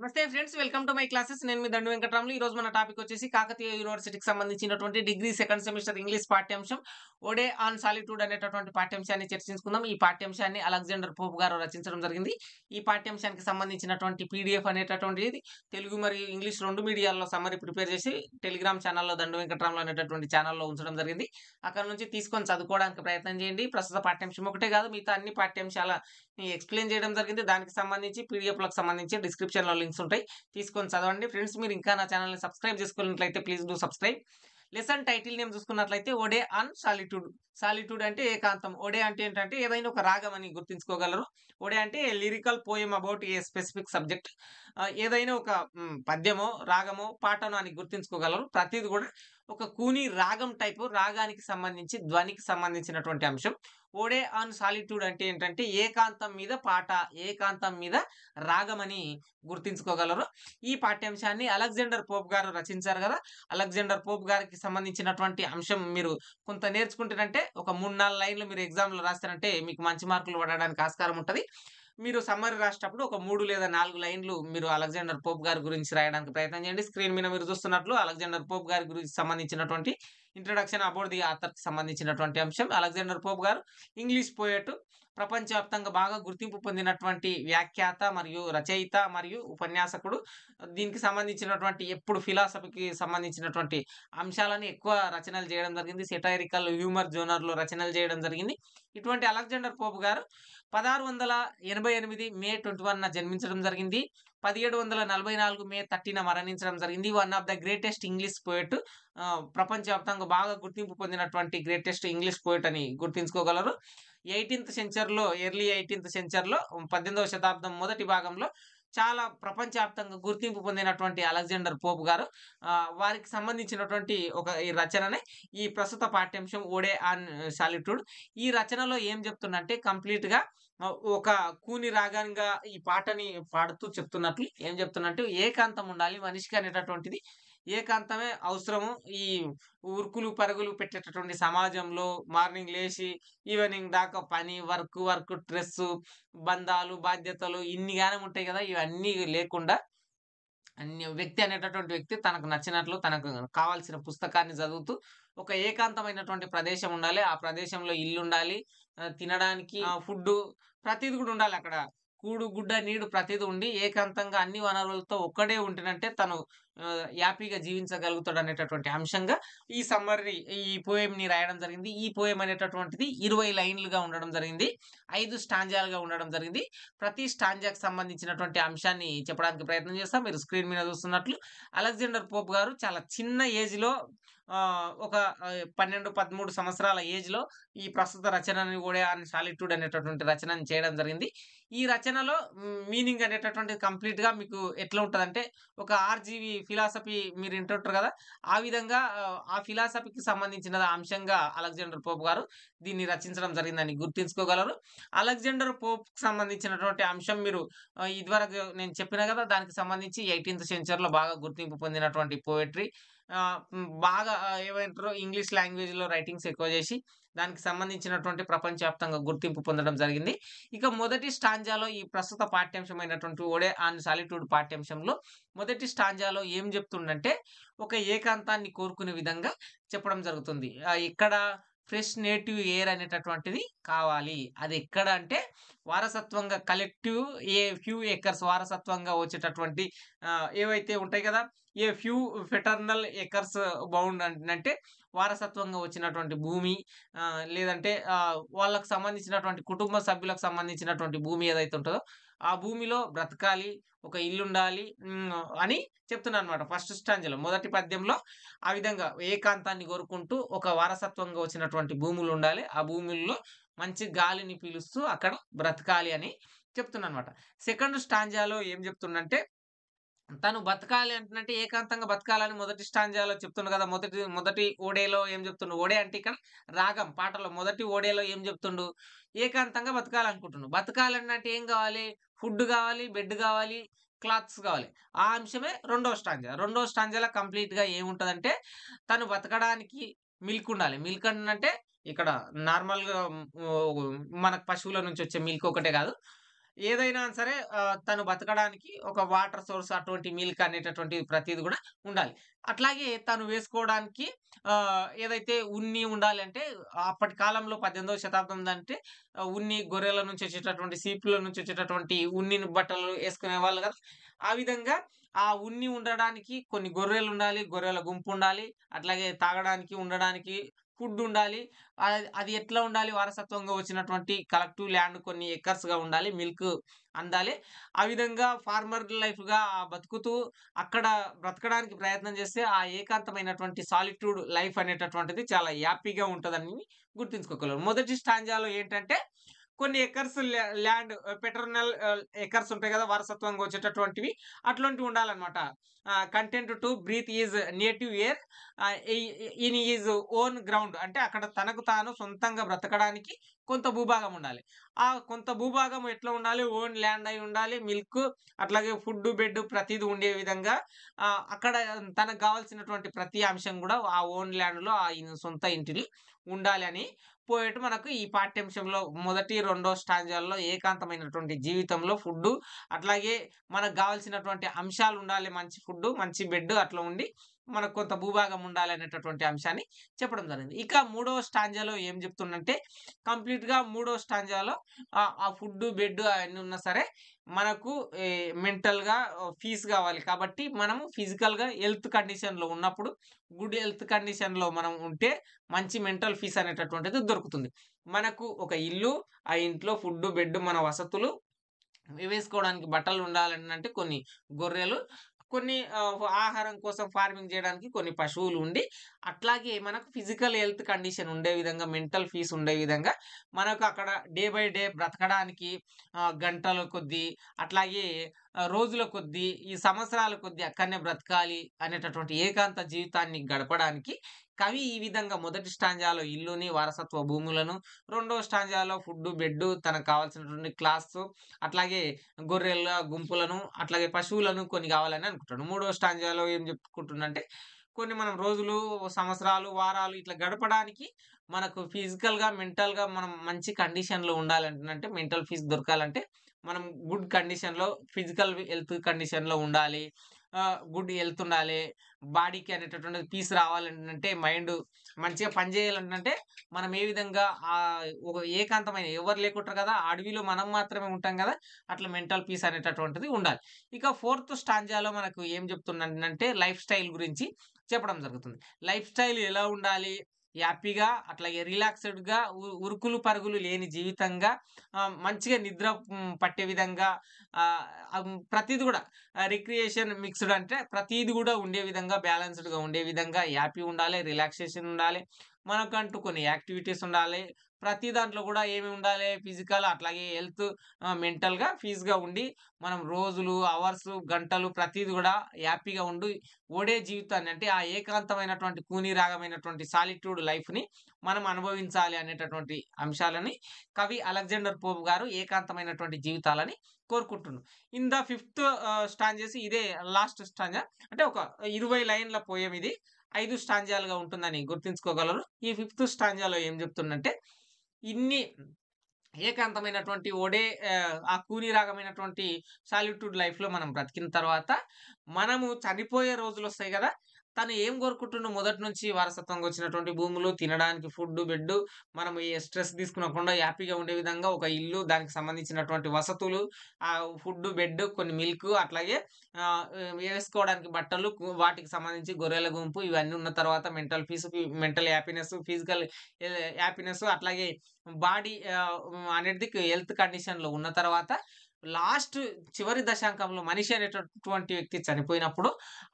నమస్తే friends welcome to my classes నేను మీ దండు వెంకటరాములు ఈ రోజు మన టాపిక్ వచ్చేసి కాకతీయ యూనివర్సిటీకి సంబంధించినటువంటి డిగ్రీ సెకండ్ సెమిస్టర్ ఇంగ్లీష్ పాఠ్యాంశం ఓడే ఆన్ సాలిట్యూడ్ అనేటటువంటి పాఠ్యాంశాన్ని చర్చించుకుందాం ఈ పాఠ్యాంశాన్ని అలెగ్జాండర్ పోప్ గారు రచించడం జరిగింది ఈ పాఠ్యాంశానికి సంబంధించినటువంటి పీడిఎఫ్ అనేటటువంటిది తెలుగు మరియు ఇంగ్లీష్ రెండు మీడియాల్లో సమ్మరి ప్రిపేర్ చేసి టెలిగ్రామ్ ఛానల్లో దండు వెంకటరాములు అనేటటువంటి ఛానల్లో ఉంచడం జరిగింది అక్కడ నుంచి తీసుకొని చదువుకోవడానికి ప్రయత్నం చేయండి ప్రస్తుత పాఠ్యాంశం ఒకటే కాదు మిగతా అన్ని పాఠ్యాంశాలని ఎక్స్ప్లెయిన్ చేయడం జరిగింది దానికి సంబంధించి పీడిఎఫ్లకు సంబంధించి డిస్క్రిప్షన్లో లింక్స్ ఉంటాయి తీసుకొని చదవండి ఫ్రెండ్స్ మీరు ఇంకా నా ఛానల్ని సబ్స్క్రైబ్ చేసుకున్నట్లయితే please do subscribe lesson title name చూసుకున్నట్లయితే ఒడే అన్ సాలిట్యూడ్ సాలిట్యూడ్ అంటే ఏకాంతం ఒడే అంటే ఏంటంటే ఏదైనా ఒక రాగం అని గుర్తించుకోగలరు ఒడే అంటే lyrical poem about a specific subject ఏదైనా ఒక పద్యమో రాగమో పాటనో అని గుర్తించుకోగలరు ప్రతిది కూడా ఒక కూని రాగం టైపు రాగానికి సంబంధించి ధ్వనికి సంబంధించినటువంటి అంశం ఓడే ఆన్ సాలిట్యూడ్ అంటే ఏంటంటే ఏకాంతం మీద పాట ఏకాంతం మీద రాగమని గుర్తించుకోగలరు ఈ పాఠ్యాంశాన్ని అలెగ్జాండర్ పోప్ గారు రచించారు కదా అలెగ్జాండర్ పోప్ గారికి సంబంధించినటువంటి అంశం మీరు కొంత నేర్చుకుంటారంటే ఒక మూడు నాలుగు లైన్లు మీరు ఎగ్జామ్లో రాస్తారంటే మీకు మంచి మార్కులు పడడానికి ఆస్కారం ఉంటుంది మీరు సమ్మర్ రాసేటప్పుడు ఒక మూడు లేదా నాలుగు లైన్లు మీరు అలెగ్జాండర్ పోప్ గారి గురించి రాయడానికి ప్రయత్నం చేయండి స్క్రీన్ మీద మీరు చూస్తున్నట్లు అలెగ్జాండర్ పోప్ గారి గురించి సంబంధించినటువంటి ఇంట్రడక్షన్ అబౌట్ ది ఆథర్కి సంబంధించినటువంటి అంశం అలెగ్జాండర్ పోప్ గారు ఇంగ్లీష్ పోయేటు ప్రపంచవ్యాప్తంగా బాగా గుర్తింపు పొందినటువంటి వ్యాఖ్యాత మరియు రచయిత మరియు ఉపన్యాసకుడు దీనికి సంబంధించినటువంటి ఎప్పుడు ఫిలాసఫీకి సంబంధించినటువంటి అంశాలను ఎక్కువ రచనలు చేయడం జరిగింది సెటైరికల్ హ్యూమర్ జోనర్లో రచనలు చేయడం జరిగింది ఇటువంటి అలెగ్జాండర్ పోప్ గారు పదహారు వందల ఎనభై ఎనిమిది మే ట్వంటీ వన్న జన్మించడం జరిగింది పదిహేడు వందల నలభై నాలుగు మే థర్టీన మరణించడం జరిగింది one of the greatest English poet ప్రపంచవ్యాప్తంగా బాగా గుర్తింపు పొందినటువంటి గ్రేటెస్ట్ ఇంగ్లీష్ పోయిట్ అని గుర్తించుకోగలరు ఎయిటీన్త్ సెంచరీలో ఎర్లీ ఎయిటీన్త్ సెంచరీలో పద్దెనిమిదవ శతాబ్దం మొదటి భాగంలో చాలా ప్రపంచవ్యాప్తంగా గుర్తింపు పొందినటువంటి అలెగ్జాండర్ పోప్ గారు వారికి సంబంధించినటువంటి ఒక ఈ రచననే ఈ ప్రస్తుత పాఠ్యాంశం ఓడే ఆన్ సాలిట్యూడ్ ఈ రచనలో ఏం చెప్తుందంటే కంప్లీట్గా ఒక కూని రాగానిగా ఈ పాటని పాడుతూ చెప్తున్నట్లు ఏం చెప్తున్నట్టు ఏకాంతం ఉండాలి మనిషికి అనేటటువంటిది ఏకాంతమే అవసరము ఈ ఉరుకులు పరుగులు పెట్టేటటువంటి సమాజంలో మార్నింగ్ లేచి ఈవినింగ్ దాకా పని వర్క్ వర్క్ స్ట్రెస్ బంధాలు బాధ్యతలు ఇన్నిగానే ఉంటాయి కదా ఇవన్నీ లేకుండా అన్ని వ్యక్తి అనేటటువంటి వ్యక్తి తనకు నచ్చినట్లు తనకు కావాల్సిన పుస్తకాన్ని చదువుతూ ఒక ఏకాంతమైనటువంటి ప్రదేశం ఉండాలి ఆ ప్రదేశంలో ఇల్లు ఉండాలి తినడానికి ఫుడ్ ప్రతిది కూడా ఉండాలి అక్కడ కూడు గుడ్డ నీడు ప్రతిది ఉండి ఏకాంతంగా అన్ని వనరులతో ఒక్కడే ఉంటుందంటే తను హ్యాపీగా జీవించగలుగుతాడు అనేటటువంటి అంశంగా ఈ సమ్మర్ని ఈ పోయంని రాయడం జరిగింది ఈ పోయం అనేటటువంటిది ఇరవై లైన్లుగా ఉండడం జరిగింది ఐదు స్టాంజాలుగా ఉండడం జరిగింది ప్రతి స్టాంజాకి సంబంధించినటువంటి అంశాన్ని చెప్పడానికి ప్రయత్నం చేస్తాం మీరు స్క్రీన్ మీద చూస్తున్నట్లు అలెగ్జాండర్ పోప్ గారు చాలా చిన్న ఏజ్లో ఒక పన్నెండు పదమూడు సంవత్సరాల ఏజ్లో ఈ ప్రస్తుత రచనని కూడా ఆయన సాలిట్యూడ్ అనేటటువంటి రచనని చేయడం జరిగింది ఈ రచనలో మీనింగ్ అనేటటువంటిది కంప్లీట్గా మీకు ఎట్లా ఉంటుందంటే ఒక ఆర్జీవి ఫిలాసఫీ మీరు వింటుంటారు కదా ఆ విధంగా ఆ ఫిలాసఫీకి సంబంధించిన అంశంగా అలెగ్జాండర్ పోప్ గారు దీన్ని రచించడం జరిగిందని గుర్తించుకోగలరు అలెగ్జాండర్ పోప్కి సంబంధించినటువంటి అంశం మీరు ఇదివరకు నేను చెప్పిన కదా దానికి సంబంధించి ఎయిటీన్త్ సెంచరీలో బాగా గుర్తింపు పొందినటువంటి పోయిట్రీ బాగా ఏమంటారు ఇంగ్లీష్ లాంగ్వేజ్లో రైటింగ్స్ ఎక్కువ చేసి దానికి సంబంధించినటువంటి ప్రపంచవ్యాప్తంగా గుర్తింపు పొందడం జరిగింది ఇక మొదటి స్టాంజాలో ఈ ప్రస్తుత పాఠ్యాంశమైనటువంటి ఓడే అండ్ సాలిట్యూడ్ పాఠ్యాంశంలో మొదటి స్టాంజాలో ఏం చెప్తుండంటే ఒక ఏకాంతాన్ని కోరుకునే విధంగా చెప్పడం జరుగుతుంది ఇక్కడ ఫ్రెష్ నేటివ్ ఎయిర్ అనేటటువంటిది కావాలి అది ఎక్కడ అంటే వారసత్వంగా కలెక్టివ్ ఏ ఫ్యూ ఏకర్స్ వారసత్వంగా వచ్చేటటువంటి ఏవైతే ఉంటాయి కదా a few paternal acres bound అంటే వారసత్వంగా వచ్చినటువంటి భూమి లేదంటే వాళ్ళకు సంబంధించినటువంటి కుటుంబ సభ్యులకు సంబంధించినటువంటి భూమి ఏదైతే ఉంటుందో ఆ భూమిలో బ్రతకాలి ఒక ఇల్లు ఉండాలి అని చెప్తున్నా అనమాట ఫస్ట్ స్టాంజలో మొదటి పద్యంలో ఆ విధంగా ఏకాంతాన్ని కోరుకుంటూ ఒక వారసత్వంగా వచ్చినటువంటి భూములు ఉండాలి ఆ భూముల్లో మంచి గాలిని పీలుస్తూ అక్కడ బ్రతకాలి అని చెప్తున్నా అనమాట సెకండ్ స్టాంజాలో ఏం చెప్తుండంటే తను బతకాలి అంటున్నట్టు ఏకాంతంగా బతకాలని మొదటి స్టాంజాలో చెప్తుండు కదా మొదటి మొదటి ఓడేలో ఏం చెప్తుండు ఓడే అంటే ఇక్కడ రాగం పాటలో మొదటి ఓడేలో ఏం చెప్తుండు ఏకాంతంగా బతకాలనుకుంటుండు బతకాలన్నట్టు ఏం కావాలి ఫుడ్ కావాలి బెడ్ కావాలి క్లాత్స్ కావాలి ఆ అంశమే రెండో స్టాంజా రెండో స్టాంజాలో కంప్లీట్గా ఏముంటుందంటే తను బతకడానికి మిల్క్ ఉండాలి మిల్క్ అంటే ఇక్కడ నార్మల్గా మనకు పశువుల నుంచి వచ్చే మిల్క్ ఒకటే కాదు ఏదైనా సరే తను బతకడానికి ఒక వాటర్ సోర్స్ అటువంటి మిల్క్ అనేటటువంటి ప్రతిది కూడా ఉండాలి అట్లాగే తను వేసుకోవడానికి ఏదైతే ఉన్ని ఉండాలి అంటే అప్పటి కాలంలో పద్దెనిమిదవ శతాబ్దం అంటే ఉన్ని గొర్రెల నుంచి వచ్చేటటువంటి సీపుల నుంచి వచ్చేటటువంటి ఉన్ని బట్టలు వేసుకునే వాళ్ళు కదా ఆ విధంగా ఆ ఉన్ని ఉండడానికి కొన్ని గొర్రెలు ఉండాలి గొర్రెల గుంపు ఉండాలి అట్లాగే తాగడానికి ఉండడానికి ఫుడ్ ఉండాలి అది ఎట్లా ఉండాలి వారసత్వంగా వచ్చినటువంటి కలెక్టివ్ ల్యాండ్ కొన్ని ఎక్కర్స్గా ఉండాలి మిల్క్ అందాలి ఆ విధంగా ఫార్మర్ లైఫ్గా బతుకుతూ అక్కడ బ్రతకడానికి ప్రయత్నం చేస్తే ఆ ఏకాంతమైనటువంటి సాలిట్యూడ్ లైఫ్ అనేటటువంటిది చాలా హ్యాపీగా ఉంటుందని గుర్తుంచుకోగలరు మొదటి స్టాంజాలో ఏంటంటే కొన్ని ఎకర్స్ ల్యాండ్ పెట్రోనల్ ఎకర్స్ ఉంటాయి కదా వారసత్వంగా వచ్చేటటువంటివి అట్లాంటివి ఉండాలన్నమాట content to breathe his native air in his own ground అంటే అక్కడ తనకు తాను సొంతంగా బ్రతకడానికి కొంత భూభాగం ఉండాలి ఆ కొంత భూభాగం ఎట్లా ఉండాలి ఓన్ ల్యాండ్ అయి ఉండాలి మిల్క్ అట్లాగే ఫుడ్ బెడ్ ప్రతిదీ ఉండే విధంగా అక్కడ తనకు కావాల్సినటువంటి ప్రతి అంశం కూడా ఆ ఓన్ ల్యాండ్లో ఆ సొంత ఇంటిని ఉండాలి అని పోయేట్టు మనకు ఈ పాఠ్యాంశంలో మొదటి రెండో స్టాంజాల్లో ఏకాంతమైనటువంటి జీవితంలో ఫుడ్డు అట్లాగే మనకు కావాల్సినటువంటి అంశాలు ఉండాలి మంచి ఫుడ్డు మంచి బెడ్ అట్లా ఉండి మనకు కొంత భూభాగం ఉండాలనేటటువంటి అంశాన్ని చెప్పడం జరిగింది ఇక మూడో స్టాంజాలో ఏం చెప్తుందంటే కంప్లీట్గా మూడో స్టాంజాలో ఆ ఫుడ్ బెడ్ అవన్నీ ఉన్నా సరే మనకు మెంటల్గా ఫీజ్ కావాలి కాబట్టి మనము ఫిజికల్గా హెల్త్ కండిషన్లో ఉన్నప్పుడు గుడ్ హెల్త్ కండిషన్లో మనం ఉంటే మంచి మెంటల్ ఫీజ్ అనేటటువంటిది దొరుకుతుంది మనకు ఒక ఇల్లు ఆ ఇంట్లో ఫుడ్ బెడ్ మన వసతులు వేసుకోవడానికి బట్టలు ఉండాలని అంటే కొన్ని గొర్రెలు కొన్ని ఆహారం కోసం ఫార్మింగ్ చేయడానికి కొన్ని పశువులు ఉండి అట్లాగే మనకు ఫిజికల్ హెల్త్ కండిషన్ ఉండే విధంగా మెంటల్ ఫీస్ ఉండే విధంగా మనకు అక్కడ డే బై డే బ్రతకడానికి గంటల కొద్దీ అట్లాగే రోజుల కొద్దీ ఈ సంవత్సరాల కొద్దీ అక్కడనే బ్రతకాలి అనేటటువంటి ఏకాంత జీవితాన్ని గడపడానికి కవి ఈ విధంగా మొదటి స్టాంజాలో ఇల్లుని వారసత్వ భూములను రెండవ స్టాంజాలో ఫుడ్ బెడ్డు తనకు కావాల్సినటువంటి క్లాస్ అట్లాగే గొర్రెల గుంపులను అట్లాగే పశువులను కొన్ని కావాలని అనుకుంటాడు మూడవ స్టాంజాలో ఏం చెప్పుకుంటుందంటే కొన్ని మనం రోజులు సంవత్సరాలు వారాలు ఇట్లా గడపడానికి మనకు ఫిజికల్గా మెంటల్గా మనం మంచి కండిషన్లో ఉండాలంటే మెంటల్ ఫీజ్ దొరకాలంటే మనం గుడ్ కండిషన్లో ఫిజికల్ హెల్త్ కండిషన్లో ఉండాలి గుడ్ హెల్త్ ఉండాలి బాడీకి అనేటటువంటి పీస్ రావాలంటే మైండ్ మంచిగా పనిచేయాలంటే మనం ఏ విధంగా ఒక ఏకాంతమైన ఎవరు లేకుంటారు కదా అడవిలో మనం మాత్రమే ఉంటాం కదా అట్లా మెంటల్ పీస్ అనేటటువంటిది ఉండాలి ఇక ఫోర్త్ స్టాంజాలో మనకు ఏం చెప్తుందంటే లైఫ్ స్టైల్ గురించి చెప్పడం జరుగుతుంది లైఫ్ స్టైల్ ఎలా ఉండాలి హ్యాపీగా అట్లాగే రిలాక్స్డ్గా ఉరుకులు పరుగులు లేని జీవితంగా మంచిగా నిద్ర పట్టే విధంగా ప్రతిది కూడా రిక్రియేషన్ మిక్స్డ్ అంటే ప్రతిది కూడా ఉండే విధంగా బ్యాలెన్స్డ్గా ఉండే విధంగా హ్యాపీ ఉండాలి రిలాక్సేషన్ ఉండాలి మనకంటూ కొన్ని యాక్టివిటీస్ ఉండాలి ప్రతి దాంట్లో కూడా ఏమి ఉండాలి ఫిజికల్ అట్లాగే హెల్త్ మెంటల్గా ఫీజ్గా ఉండి మనం రోజులు అవర్స్ గంటలు ప్రతిది కూడా హ్యాపీగా ఉండి ఓడే జీవితాన్ని అంటే ఆ ఏకాంతమైనటువంటి కూని రాగమైనటువంటి సాలిట్యూడ్ లైఫ్ని మనం అనుభవించాలి అనేటటువంటి అంశాలని కవి అలెగ్జాండర్ పోప్ గారు ఏకాంతమైనటువంటి జీవితాలని కోరుకుంటున్నాం ఇన్ ద ఫిఫ్త్ స్టాండ్ చేసి ఇదే లాస్ట్ స్టాంజా అంటే ఒక ఇరవై లైన్ల పోయం ఇది ఐదు స్టాంజాలుగా ఉంటుందని గుర్తుంచుకోగలరు ఈ ఫిఫ్త్ స్టాంజాలో ఏం చెప్తుందంటే ఇన్ని ఏకాంతమైనటువంటి ఒడే ఆ కూని రాగమైనటువంటి సాలిట్యూడ్ లైఫ్లో మనం బ్రతికిన తర్వాత మనము చనిపోయే రోజులు వస్తాయి కదా తను ఏం కోరుకుంటున్న మొదటి నుంచి వారసత్వంగా వచ్చినటువంటి భూములు తినడానికి ఫుడ్ బెడ్ మనం ఏ స్ట్రెస్ తీసుకునకుండా హ్యాపీగా ఉండే విధంగా ఒక ఇల్లు దానికి సంబంధించినటువంటి వసతులు ఆ ఫుడ్ బెడ్ కొన్ని మిల్క్ అట్లాగే వేసుకోవడానికి బట్టలు వాటికి సంబంధించి గొర్రెల గుంపు ఇవన్నీ ఉన్న తర్వాత mental peace mental happiness physical happiness అట్లాగే బాడీ అనేది హెల్త్ కండిషన్లో ఉన్న తర్వాత లాస్ట్ చివరి దశాంకంలో మనిషి అనేటటువంటి వ్యక్తి చనిపోయినప్పుడు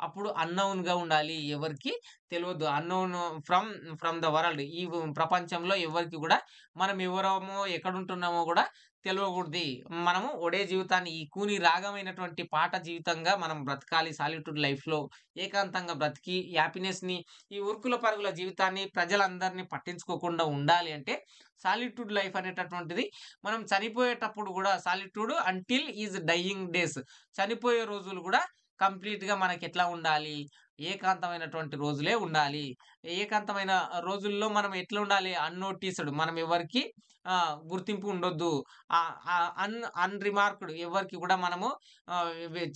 అప్పుడు అన్నౌన్గా ఉండాలి ఎవరికి తెలియదు unknown from from the world ఈ ప్రపంచంలో ఎవరికి కూడా మనం ఎవరమో ఎక్కడుంటున్నామో కూడా తెలవకూడదు మనము ఒడే జీవితాన్ని ఈ కూని రాగమైనటువంటి పాట జీవితంగా మనం బ్రతకాలి సాలిట్యూడ్ లైఫ్లో ఏకాంతంగా బ్రతికి హ్యాపీనెస్ని ఈ ఉరుకుల పరుగుల జీవితాన్ని ప్రజలందరినీ పట్టించుకోకుండా ఉండాలి అంటే సాలిట్యూడ్ లైఫ్ అనేటటువంటిది మనం చనిపోయేటప్పుడు కూడా solitude until is dying days చనిపోయే రోజులు కూడా కంప్లీట్గా మనకి ఎట్లా ఉండాలి ఏకాంతమైనటువంటి రోజులే ఉండాలి ఏకాంతమైన రోజుల్లో మనం ఎట్లా ఉండాలి అన్నోటీసుడు మనం ఎవరికి గుర్తింపు ఉండొద్దు అన్ అన్ రిమార్క్డ్ ఎవరికి కూడా మనము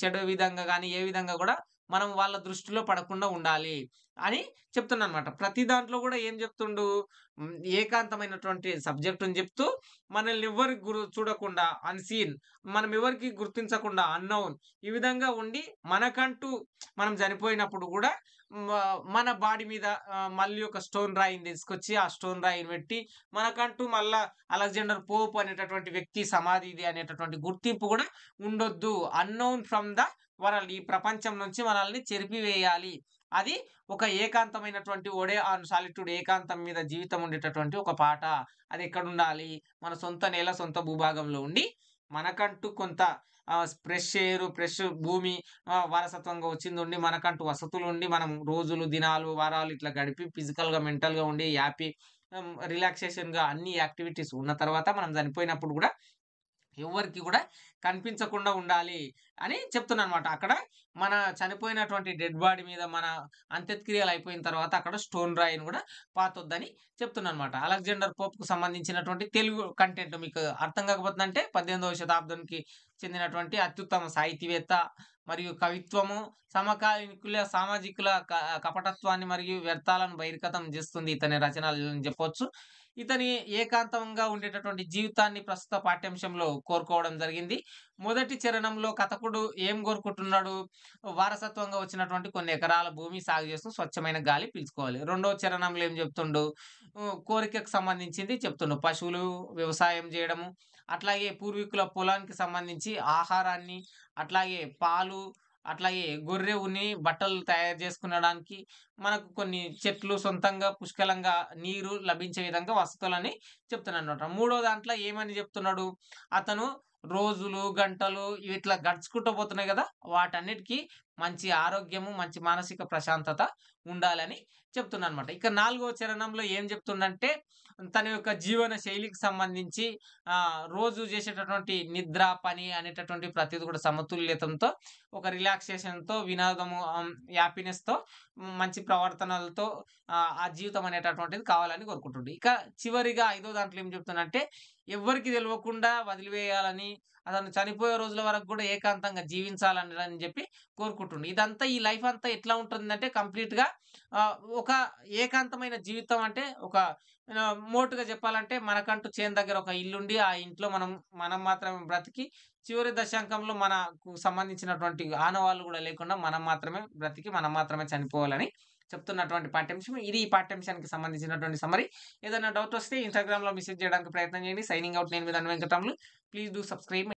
చెడు విధంగా కానీ ఏ విధంగా కూడా మనం వాళ్ళ దృష్టిలో పడకుండా ఉండాలి అని చెప్తున్నా అనమాట ప్రతి దాంట్లో కూడా ఏం చెప్తుండు ఏకాంతమైనటువంటి అని చెప్తూ మనల్ని ఎవరికి గుర్ చూడకుండా అన్సీన్ మనం ఎవరికి గుర్తించకుండా అన్నౌన్ ఈ విధంగా ఉండి మనకంటూ మనం చనిపోయినప్పుడు కూడా మన బాడీ మీద మళ్ళీ ఒక స్టోన్ రాయిని తీసుకొచ్చి ఆ స్టోన్ రాయిని పెట్టి మనకంటూ మళ్ళా అలెగ్జాండర్ పోప్ అనేటటువంటి వ్యక్తి సమాధి ఇది అనేటటువంటి గుర్తింపు కూడా ఉండొద్దు అన్నౌన్ ఫ్రమ్ ద వరల్డ్ ఈ ప్రపంచం నుంచి మనల్ని చెరిపివేయాలి అది ఒక ఏకాంతమైనటువంటి ఒడే ఆన్ సాలిట్యూడ్ ఏకాంతం మీద జీవితం ఉండేటటువంటి ఒక పాట అది ఎక్కడ ఉండాలి మన సొంత నేల సొంత భూభాగంలో ఉండి మనకంటూ కొంత ఫ్రెష్ ఎయిర్ ఫ్రెష్ భూమి వారసత్వంగా వచ్చింది ఉండి మనకంటూ వసతులు ఉండి మనం రోజులు దినాలు వారాలు ఇట్లా గడిపి ఫిజికల్గా మెంటల్గా ఉండి హ్యాపీ రిలాక్సేషన్గా అన్ని యాక్టివిటీస్ ఉన్న తర్వాత మనం చనిపోయినప్పుడు కూడా ఎవరికి కూడా కనిపించకుండా ఉండాలి అని చెప్తున్నా అనమాట అక్కడ మన చనిపోయినటువంటి డెడ్ బాడీ మీద మన అంత్యక్రియలు అయిపోయిన తర్వాత అక్కడ స్టోన్ రాయిని కూడా పాతొద్దని చెప్తున్నా అనమాట అలెగ్జాండర్ పోప్కు సంబంధించినటువంటి తెలుగు కంటెంట్ మీకు అర్థం కాకపోతుందంటే పద్దెనిమిదవ శతాబ్దానికి చెందినటువంటి అత్యుత్తమ సాహితీవేత్త మరియు కవిత్వము సమకాలీకుల సామాజికుల కపటత్వాన్ని మరియు వ్యర్థాలను బహిర్గతం చేస్తుంది ఇతని రచనలు చెప్పవచ్చు ఇతని ఏకాంతంగా ఉండేటటువంటి జీవితాన్ని ప్రస్తుత పాఠ్యాంశంలో కోరుకోవడం జరిగింది మొదటి చరణంలో కథకుడు ఏం కోరుకుంటున్నాడు వారసత్వంగా వచ్చినటువంటి కొన్ని ఎకరాల భూమి సాగు చేస్తూ స్వచ్ఛమైన గాలి పీల్చుకోవాలి రెండవ చరణంలో ఏం చెప్తుండు కోరికకు సంబంధించింది చెప్తుండు పశువులు వ్యవసాయం చేయడము అట్లాగే పూర్వీకుల పొలానికి సంబంధించి ఆహారాన్ని అట్లాగే పాలు అట్లాగే గొర్రె ఉన్ని బట్టలు తయారు చేసుకునడానికి మనకు కొన్ని చెట్లు సొంతంగా పుష్కలంగా నీరు లభించే విధంగా వసతులని చెప్తున్నాడు మూడో దాంట్లో ఏమని చెప్తున్నాడు అతను రోజులు గంటలు ఇట్లా గడుచుకుంటూ పోతున్నాయి కదా వాటన్నిటికీ మంచి ఆరోగ్యము మంచి మానసిక ప్రశాంతత ఉండాలని చెప్తున్నా అనమాట ఇక నాలుగో చరణంలో ఏం చెప్తుండంటే తన యొక్క జీవన శైలికి సంబంధించి రోజు చేసేటటువంటి నిద్ర పని అనేటటువంటి ప్రతిది కూడా సమతుల్యతంతో ఒక రిలాక్సేషన్తో వినోదము హ్యాపీనెస్తో మంచి ప్రవర్తనలతో ఆ జీవితం అనేటటువంటిది కావాలని కోరుకుంటుంది ఇక చివరిగా ఐదో దాంట్లో ఏం చెప్తుందంటే ఎవ్వరికి తెలియకుండా వదిలివేయాలని అతను చనిపోయే రోజుల వరకు కూడా ఏకాంతంగా జీవించాలని అని చెప్పి కోరుకుంటుండే ఇదంతా ఈ లైఫ్ అంతా ఎట్లా ఉంటుందంటే కంప్లీట్గా ఒక ఏకాంతమైన జీవితం అంటే ఒక మోటుగా చెప్పాలంటే మనకంటూ చేను దగ్గర ఒక ఇల్లుండి ఆ ఇంట్లో మనం మనం మాత్రమే బ్రతికి చివరి దశాంకంలో మనకు సంబంధించినటువంటి ఆనవాళ్ళు కూడా లేకుండా మనం మాత్రమే బ్రతికి మనం మాత్రమే చనిపోవాలని చెప్తున్నటువంటి పాఠ్యాంశం ఇది ఈ పాఠ్యాంశానికి సంబంధించినటువంటి సమరీ ఏదైనా డౌట్ వస్తే ఇన్స్టాగ్రామ్లో మెసేజ్ చేయడానికి ప్రయత్నం చేయండి సైనింగ్ అవుట్ నేను మీద వెంకటములు ప్లీజ్ డూ సబ్స్క్రైబ్